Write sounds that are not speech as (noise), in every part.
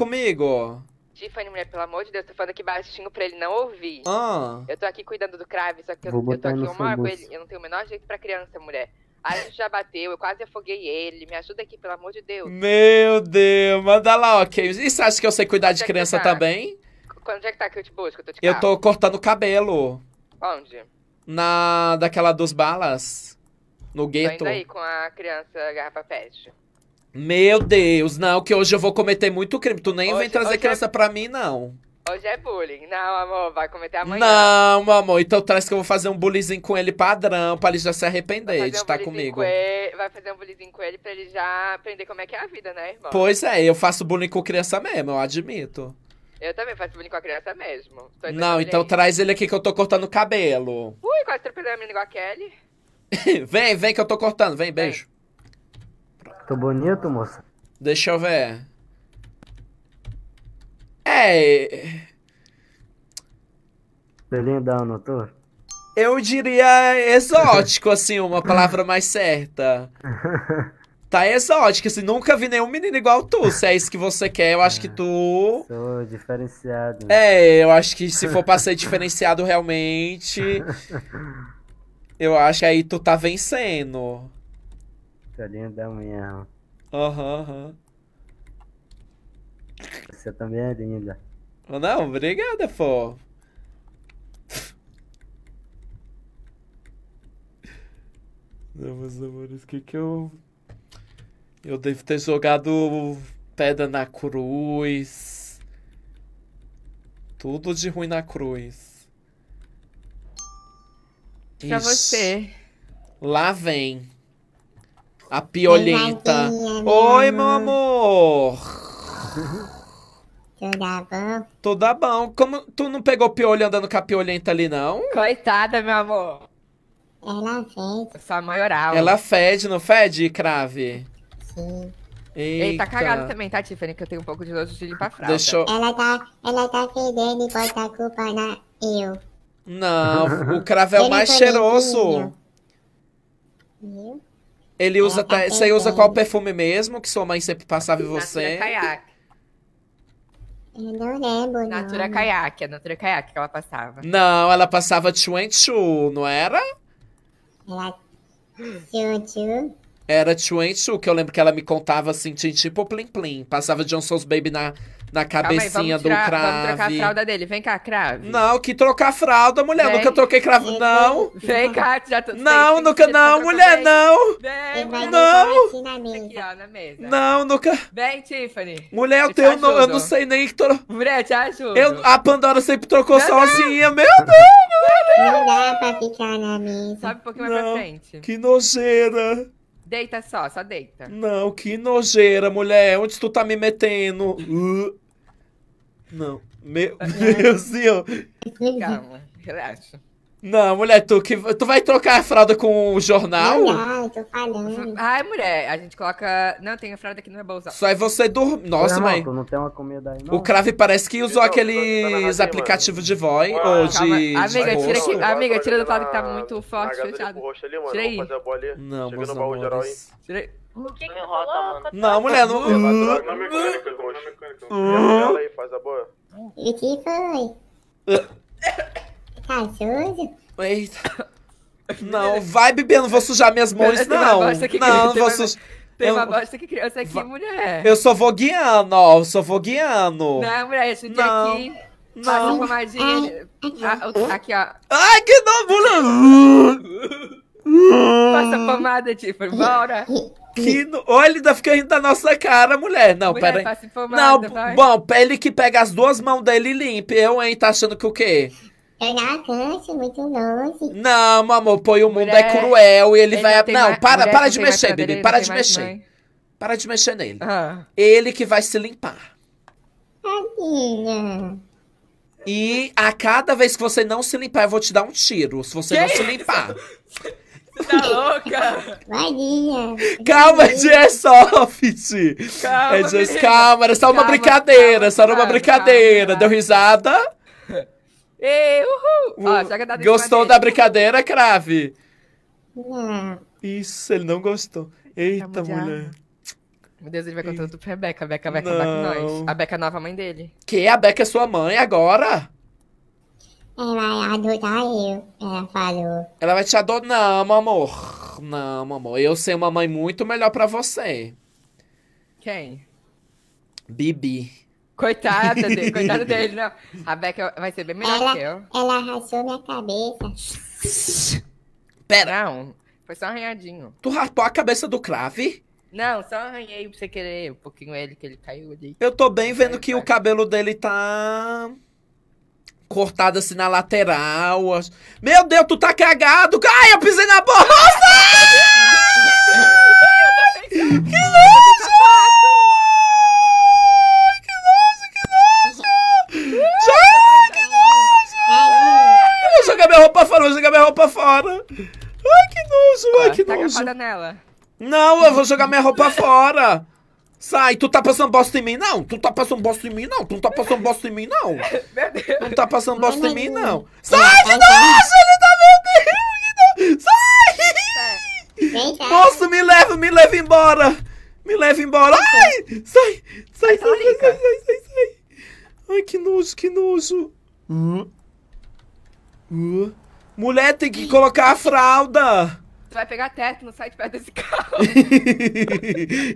comigo? Tiffany, mulher, pelo amor de Deus, tô falando aqui baixinho pra ele não ouvir. Ah. Eu tô aqui cuidando do Crave, só que eu, eu, tô aqui uma hora com ele. Eu não tenho o menor jeito pra criança, mulher. A gente já bateu, eu quase afoguei ele. Me ajuda aqui, pelo amor de Deus. Meu Deus, manda lá, ok. E você acha que eu sei cuidar de criança tá? também? Onde é que tá é que eu tá te busco? Eu tô, eu tô cortando o cabelo. Onde? Na. daquela dos balas. No gueto. Tô indo aí com a criança garrafa pet. Meu Deus, não, que hoje eu vou cometer muito crime. Tu nem hoje, vem trazer é criança é... pra mim, não. Hoje é bullying. Não, amor, vai cometer amanhã. Não, meu amor, então traz que eu vou fazer um bullying com ele padrão, pra ele já se arrepender de um estar tá comigo. Com ele, vai fazer um bullying com ele pra ele já aprender como é que é a vida, né, irmão? Pois é, eu faço bullying com criança mesmo, eu admito. Eu também faço bullying com a criança mesmo. Não, então traz ele aqui que eu tô cortando o cabelo. Ui, quase tropeçando a menina igual a Kelly. (laughs) vem, vem que eu tô cortando, vem, beijo. Vem. Tô tá bonito, moça? Deixa eu ver. É. belinda, lindão, não tô? Eu diria exótico, (laughs) assim, uma palavra mais certa. (laughs) Tá exótico, assim, nunca vi nenhum menino igual tu. Se é isso que você quer, eu acho que ah, tu. Sou diferenciado. É, eu acho que se for pra ser diferenciado realmente. (laughs) eu acho que aí tu tá vencendo linda da manhã. Aham, uhum, aham. Uhum. Você também é linda. Não, obrigada, pô. Não, meus amores, o que que eu... Eu devo ter jogado pedra na cruz. Tudo de ruim na cruz. Pra Ixi. você. Lá vem. A piolenta. Né, Oi, meu amor. Tudo bom? Tudo bom. Como tu não pegou piolho andando com a piolenta ali, não? Coitada, meu amor. Ela fede. Sua maioral. Ela fede, não fede, crave? Sim. Eita. Ele tá cagado também, tá, Tiffany? Que eu tenho um pouco de nojo de limpar a fralda. Deixou. Ela tá, ela tá fedendo e bota a culpa na eu. Não, o crave é o mais cheiroso. Eu? Ele usa, tá, você usa qual perfume mesmo que sua mãe sempre passava em você? Natura Kayak. Eu não lembro, não. Natura Kayak, a Natura Kayak que ela passava. Não, ela passava Chu não era? Ela... Chuanchu era Twenty, que eu lembro que ela me contava assim, tipo plim plim. Passava Johnson's Baby na, na cabecinha Calma aí, do cravo. Vamos trocar a fralda dele. Vem cá, crave. Não, que trocar a fralda, mulher. Vem. Nunca troquei cravo, não. Vem cá, já tô... Não, Tem nunca, não, tá mulher, não. Vem, mulher. Não. Aqui na mesa. Aqui, ó, na mesa. Não, nunca. Vem, Tiffany. Mulher, eu, te tenho, eu não sei nem que tro... Mulher, te ajudo. Eu, a Pandora sempre trocou não, sozinha. Não. Meu Deus, meu Deus. Não dá pra ficar na mesa. Sabe um pouquinho mais pra frente. Que nojeira. Deita só, só deita. Não, que nojeira, mulher. Onde tu tá me metendo? Uh. Não. (laughs) Meu, meu Senhor. Calma, relaxa. Não, mulher, tu, que, tu vai trocar a fralda com o jornal? Não, tô falando. Ai, mulher, a gente coloca. Não, tem a fralda que não é usar. Só é você dormir. Nossa, não, mãe. Não tem uma comida aí, não. O Crave parece que usou aqueles aplicativos de voz ah, ou de. Amiga, tira aqui. Amiga, tira do lado que tá muito forte, fechado. Tira aí. Não, meus amores. Tira aí. O que que tu coloca? Não, mulher, não. Não Não, roxa. Não, aí, Não, a Não, E Não, foi? Ah. Não, sujo? Eita. (laughs) Não, vai bebendo, vou sujar minhas mãos, não. Não, não vou sujar. Tem uma bosta que criança aqui, mulher. Eu sou voguiano, ó, eu sou voguiano. Não, mulher, isso aqui. Não. Uma pomadinha. Ah, aqui, ó. Ai, que não, Passa pomada, Tiffany, tipo, bora. Que no... Olha, ele ainda fica rindo da nossa cara, mulher. Não, mulher, aí. Pomada, não, vai. bom, ele que pega as duas mãos dele e limpa. Eu, hein, tá achando que o quê? Eu não alcanço muito longe. Não, meu amor, põe o mundo é mulher, é cruel e ele, ele vai. Não, não para, para de mexer, bebê. Para de mexer. Mãe. Para de mexer nele. Ah. Ele que vai se limpar. Tadinha. E a cada vez que você não se limpar, eu vou te dar um tiro. Se você que não isso? se limpar. tá louca? Maguinha. Calma, Jessoft. Calma, é calma, era só calma, uma brincadeira, calma, só era uma brincadeira. Deu risada? Ei, uhul! Ó, joga tá dado Gostou da é tipo brincadeira, Crave? Hum. Isso, ele não gostou. Eita, mulher. Meu Deus, ele vai contar tudo pra Rebeca. A Beca vai acabar com nós. A Beca é a nova mãe dele. Que? A Beca é sua mãe agora? Ela adotar eu, ela falou. Ela vai te adotar, Não, meu amor. Não, meu amor. Eu sei uma mãe muito melhor pra você. Quem? Bibi. Coitada dele, (laughs) coitada dele, não. A Beca vai ser bem melhor ela, que eu. Ela arrasou minha cabeça. (laughs) Pera. Não, foi só um arranhadinho. Tu raspou a cabeça do Crave? Não, só arranhei pra você querer um pouquinho ele, que ele caiu ali. Eu tô bem vendo que o cabelo dele tá... Cortado assim na lateral. Meu Deus, tu tá cagado! Ai, eu pisei na bolsa! (laughs) que louco! roupa fora. Ai, que nojo, ai, tá que tá nojo. nela. Não, eu vou jogar minha roupa fora. Sai, tu tá passando bosta em mim, não. Tu tá passando bosta em mim, não. Tu não tá passando bosta em mim, não. (laughs) Não tá passando bosta em mim, não. Sai de nojo, ele tá vendendo. Sai! Moço, me leva, me leva embora. Me leva embora. Ai, sai, sai, tá sai, sai, sai, sai, sai. Ai, que nojo, que nojo. Uh. Uh. Mulher, tem que colocar a fralda. Tu vai pegar teto no site perto desse carro. (laughs)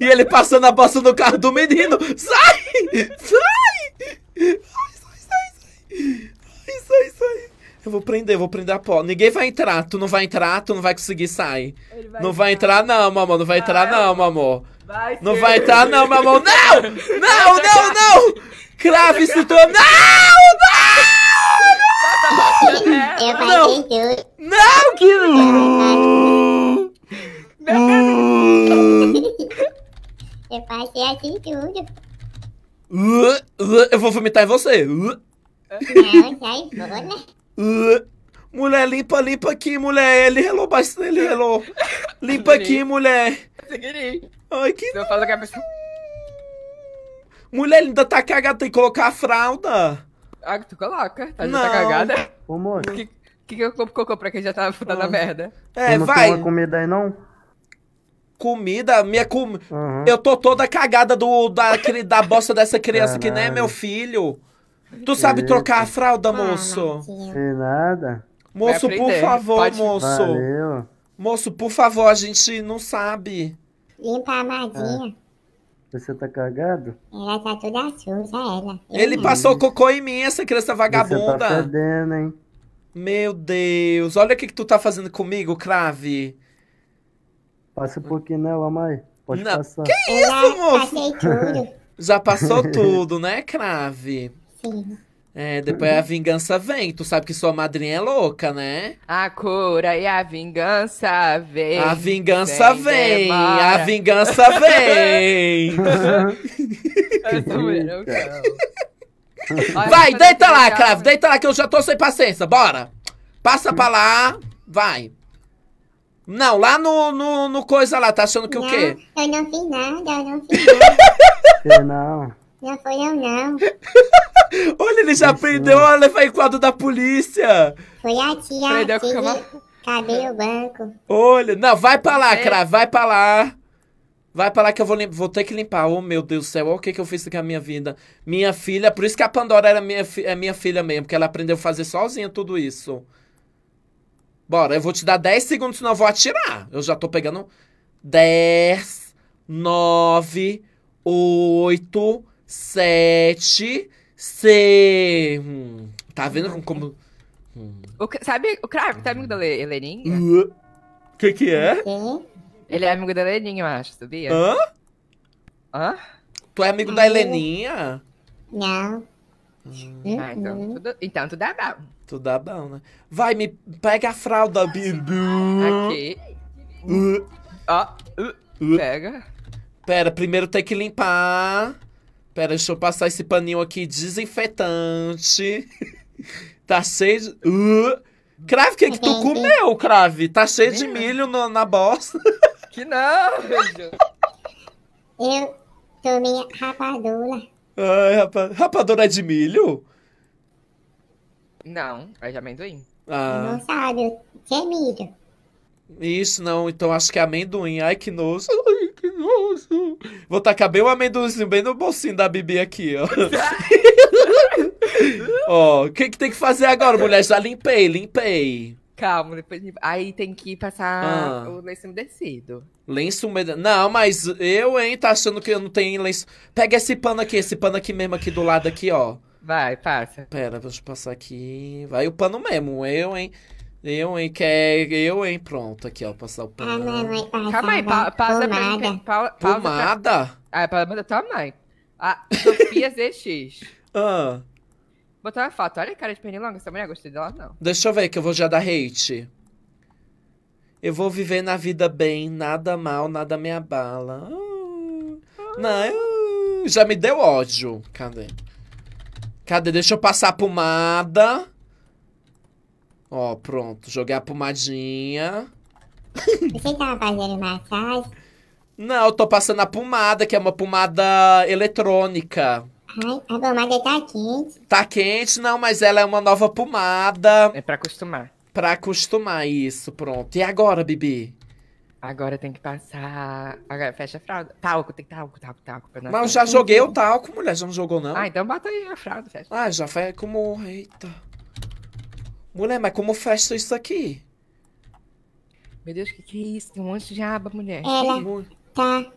e ele passando a bosta no carro do menino. Sai! Sai! Sai, sai, sai, sai! sai, sai! Eu vou prender, vou prender a porta. Ninguém vai entrar. Tu não vai entrar, tu não vai conseguir sair. Vai não vai entrar, entrar não, meu amor. Não vai entrar, não, meu amor. Vai não vai entrar, não, meu amor. Não! Não, não, não! Crave se tu. Não! Não! Eu não. tudo. Não, que. não. (laughs) Eu passei assim tudo. Eu vou vomitar em você. Não, sai fora. É né? Mulher, limpa, limpa aqui, mulher. Ele relou bastante, ele relou. Limpa aqui, mulher. Ai, que. Eu falo que a pessoa. Mulher, ainda tá cagada, tem que colocar a fralda. Ah, tu coloca. Tá já tá cagada. Ô, moço. O que, que, que eu coloco pra quem já tá ah. na merda? É, não vai. Não comida aí, não? Comida? Minha comida. Uhum. Eu tô toda cagada do, da, da bosta dessa criança é, que nem é né? meu filho. Tu sabe Eita. trocar a fralda, ah, moço? Sem nada. Moço, por favor, Pode... moço. Valeu. Moço, por favor, a gente não sabe. Limpa a madinha. Ah. É. Você tá cagado? Ela tá toda suja, ela. Ele passou cocô em mim, essa criança vagabunda. Você tá fedendo, hein? Meu Deus, olha o que, que tu tá fazendo comigo, Crave. Passa um pouquinho nela, mãe. Pode Não. passar. Que isso, moço? (laughs) Já passou tudo, né, Crave? Sim. É, depois a vingança vem. Tu sabe que sua madrinha é louca, né? A cura e a vingança vem. A vingança vem! A vingança vem! (laughs) vai, deita lá, Cravo, deita lá que eu já tô sem paciência, bora! Passa pra lá, vai! Não, lá no, no, no coisa lá, tá achando que não, o quê? Eu não fiz nada, eu não fiz (laughs) nada. eu não. Não foi eu, não. (laughs) Olha, ele já uhum. levar o quadro da polícia. Foi a tia. Prendeu com cama... Cadê o banco? Olha, não, vai pra lá, é. cara, vai pra lá. Vai pra lá que eu vou, vou ter que limpar. Oh, meu Deus do céu, olha o que, que eu fiz com a minha vida. Minha filha, por isso que a Pandora era minha, é minha filha mesmo, porque ela aprendeu a fazer sozinha tudo isso. Bora, eu vou te dar 10 segundos, senão eu vou atirar. Eu já tô pegando. 10, 9, 8, sete, C. tá vendo como. Uhum. como... O, sabe o Cravo, tá amigo da Heleninha? Uh, que que é? Ele é amigo da Heleninha, eu acho, sabia? Hã? Hã? Tu é amigo da Heleninha? Não. Ah, então, uhum. tudo, então tu dá é bom. Tu dá é bom, né? Vai, me pega a fralda, Bidu. Aqui. Ó, uh. uh. pega. Pera, primeiro tem que limpar. Pera, deixa eu passar esse paninho aqui desinfetante. (laughs) tá cheio de. Uh. Crave, o que, é que tu comeu, Crave? Tá cheio de milho no, na bosta. (laughs) que não, beijo. Eu tomei rapadura. Ai, rapa... rapadura é de milho? Não, é de amendoim. Ah. Não sabe, que é milho. Isso não, então acho que é amendoim. Ai, que nojo. Ai, Vou tacar bem o um amendozinho bem no bolsinho da Bibi aqui, ó. (laughs) ó, o que, que tem que fazer agora, mulher? Já limpei, limpei. Calma, depois. Aí tem que passar ah. o lenço umedecido. Lenço umedecido? Não, mas eu, hein, tá achando que eu não tenho lenço. Pega esse pano aqui, esse pano aqui mesmo, aqui do lado, aqui, ó. Vai, passa. Pera, deixa eu passar aqui. Vai o pano mesmo, eu, hein. Eu, hein, quer eu, hein, pronto, aqui, ó, passar o pano. A mamãe passa Calma aí, pa passa pra mim. Pa pomada? Pra... Ah, é pra da tua mãe. A Sofia ZX. (laughs) Ah. Botar uma foto, olha a cara de pernilonga, essa mulher, gostei dela não. Deixa eu ver, que eu vou já dar hate. Eu vou viver na vida bem, nada mal, nada me abala. Uh, ah. não, uh, já me deu ódio. Cadê? Cadê? Deixa eu passar a pomada. Ó, pronto. Joguei a pomadinha. você tá fazendo massagem? Não, eu tô passando a pomada, que é uma pomada eletrônica. Ai, a pomada tá quente. Tá quente, não, mas ela é uma nova pomada. É pra acostumar. Pra acostumar isso, pronto. E agora, Bibi? Agora tem que passar. Agora fecha a fralda. Talco, tem talco, talco, talco. Não... Mas já joguei o talco, mulher. Já não jogou, não? Ah, então bota aí a fralda, fecha. Ah, já foi como. Eita. Mulher, mas como fecha isso aqui? Meu Deus, o que, que é isso? Tem um monte de aba, mulher. Ela tá,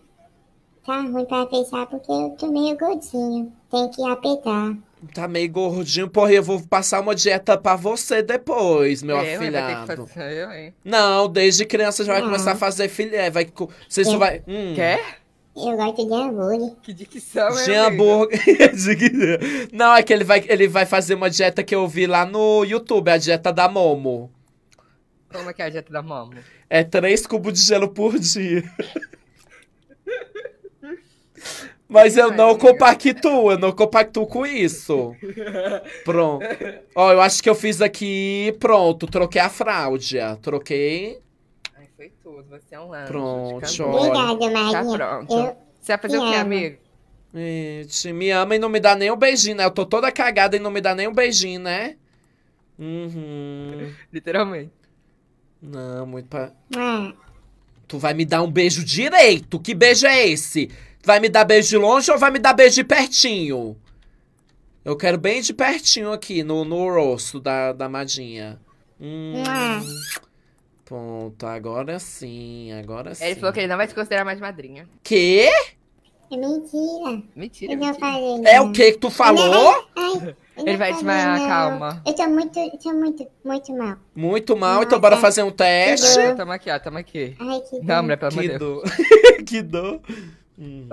tá ruim pra fechar porque eu tô meio gordinho. Tem que apertar. Tá meio gordinho, porra, eu vou passar uma dieta pra você depois, meu é, eu, afilhado. Eu eu, hein? Não, desde criança já vai começar a fazer filé, vai... Você vai... Hum. Quer? Eu gosto de hambúrguer. Que dicção, hein? De hambúrguer. (laughs) Não, é que ele vai, ele vai fazer uma dieta que eu vi lá no YouTube, a dieta da Momo. Como é que é a dieta da Momo? É três cubos de gelo por dia. Mas eu não compactuo, eu não compactuo com isso. Pronto. (laughs) Ó, eu acho que eu fiz aqui, pronto, troquei a fraude, troquei foi tudo. Você é um anjo. Pronto, Obrigada, tá Maria. Tá pronto. você vai fazer o quê, amigo? Ixi, me ama e não me dá nem um beijinho, né? Eu tô toda cagada e não me dá nem um beijinho, né? Uhum. (laughs) Literalmente. Não, muito pra... É. Tu vai me dar um beijo direito. Que beijo é esse? Vai me dar beijo de longe ou vai me dar beijo de pertinho? Eu quero bem de pertinho aqui, no, no rosto da, da Madinha. Hum. Ah. Ponto, agora sim, agora sim. Ele falou que ele não vai te considerar mais madrinha. Quê? É mentira. Mentira. Eu mentira. Falei, é o que que tu falou? ele vai te mais calma. Eu tô muito, eu tô muito, muito mal. Muito mal, então bora é. fazer um teste. tamo aqui, ó, tamo aqui. Ai, que não, mulher, pelo que dor. (laughs) Hum.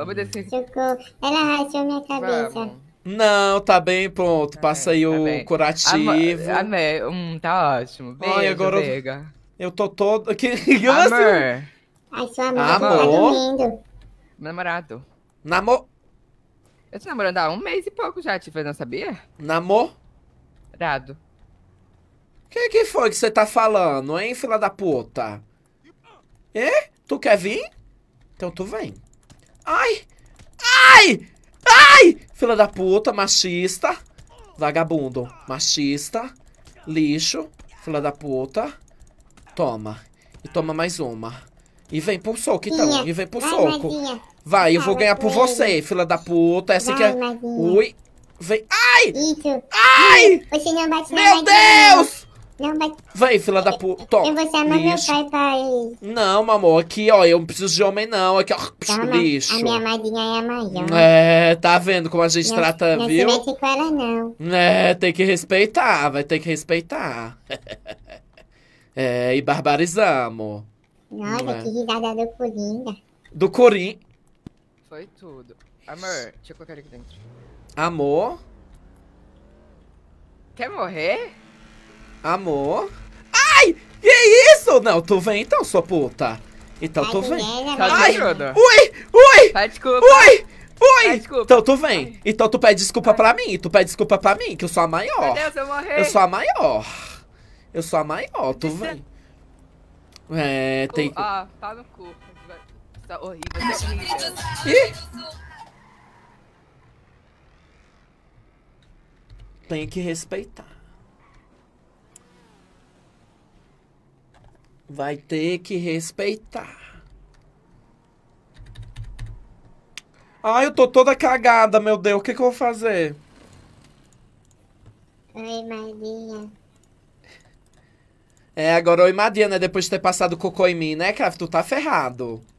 Chocou. Ela rachou minha cabeça. Vamos. Não, tá bem, pronto. Tá Passa aí tá o bem. curativo. Amei, Hum, tá ótimo. Beijo, Ai, agora... Eu tô todo. (laughs) Amor. Assim. Ai, seu amor, amor. tá dormindo. namorado. Namor. Eu tô namorando há um mês e pouco já, tipo, eu não sabia? Namorado. Que que foi que você tá falando, hein, filha da puta? É? Tu quer vir? Então tu vem. Ai! Ai! Ai! Filha da puta, machista. Vagabundo. Machista. Lixo. Filha da puta. Toma. E toma mais uma. E vem pro soco, então. E vem pro soco. Vai, eu vou ganhar por você, filha da puta. Essa aqui é... Ui. Vem. Ai! Isso. Ai! Você não bate Meu Deus! Não bate... Vem, filha da é, puta. Toma. Eu vou chamar lixo. meu pai pra ir. Não, amor Aqui, ó. Eu não preciso de homem, não. Aqui, ó. Toma. Lixo. A minha madrinha é a maior. É, tá vendo como a gente não, trata, não viu? Não se mete com ela, não. É, tem que respeitar. Vai ter que respeitar. (laughs) É, e barbarizamos. Nossa, é? que risada do Coringa. Do coringa. Foi tudo. Amor, deixa eu colocar aqui dentro. Amor. Quer morrer? Amor. Ai! Que isso? Não, tu vem então, sua puta. Então tu vem. Ai! Ui! Ui! Ai, desculpa. Ui! Ui! Então tu vem. Então tu pede desculpa pra mim. Tu pede desculpa pra mim, que eu sou a maior. Meu Deus, eu morri. Eu sou a maior. Eu sou a maior, tu é vai. É, tem. Ah, tá no cu. Tá horrível, tá Ih! Tem que respeitar. Vai ter que respeitar. Ai, eu tô toda cagada, meu Deus. O que, que eu vou fazer? Ai, Maria. É, agora, oi, Madiana, né, depois de ter passado cocô em mim, né, Kraft? Tu tá ferrado.